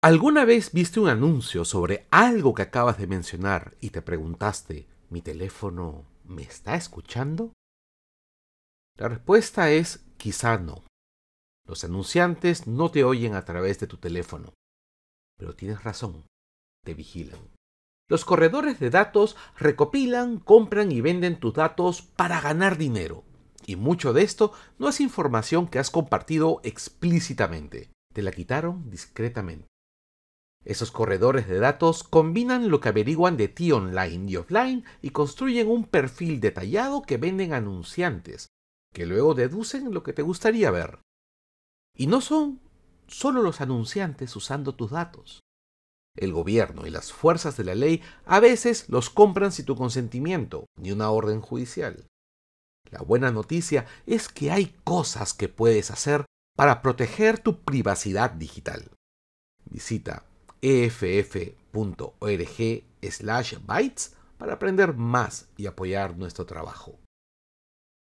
¿Alguna vez viste un anuncio sobre algo que acabas de mencionar y te preguntaste, ¿mi teléfono me está escuchando? La respuesta es quizá no. Los anunciantes no te oyen a través de tu teléfono. Pero tienes razón, te vigilan. Los corredores de datos recopilan, compran y venden tus datos para ganar dinero. Y mucho de esto no es información que has compartido explícitamente. Te la quitaron discretamente. Esos corredores de datos combinan lo que averiguan de ti online y offline y construyen un perfil detallado que venden anunciantes, que luego deducen lo que te gustaría ver. Y no son solo los anunciantes usando tus datos. El gobierno y las fuerzas de la ley a veces los compran sin tu consentimiento ni una orden judicial. La buena noticia es que hay cosas que puedes hacer para proteger tu privacidad digital. Visita eff.org slash bytes para aprender más y apoyar nuestro trabajo.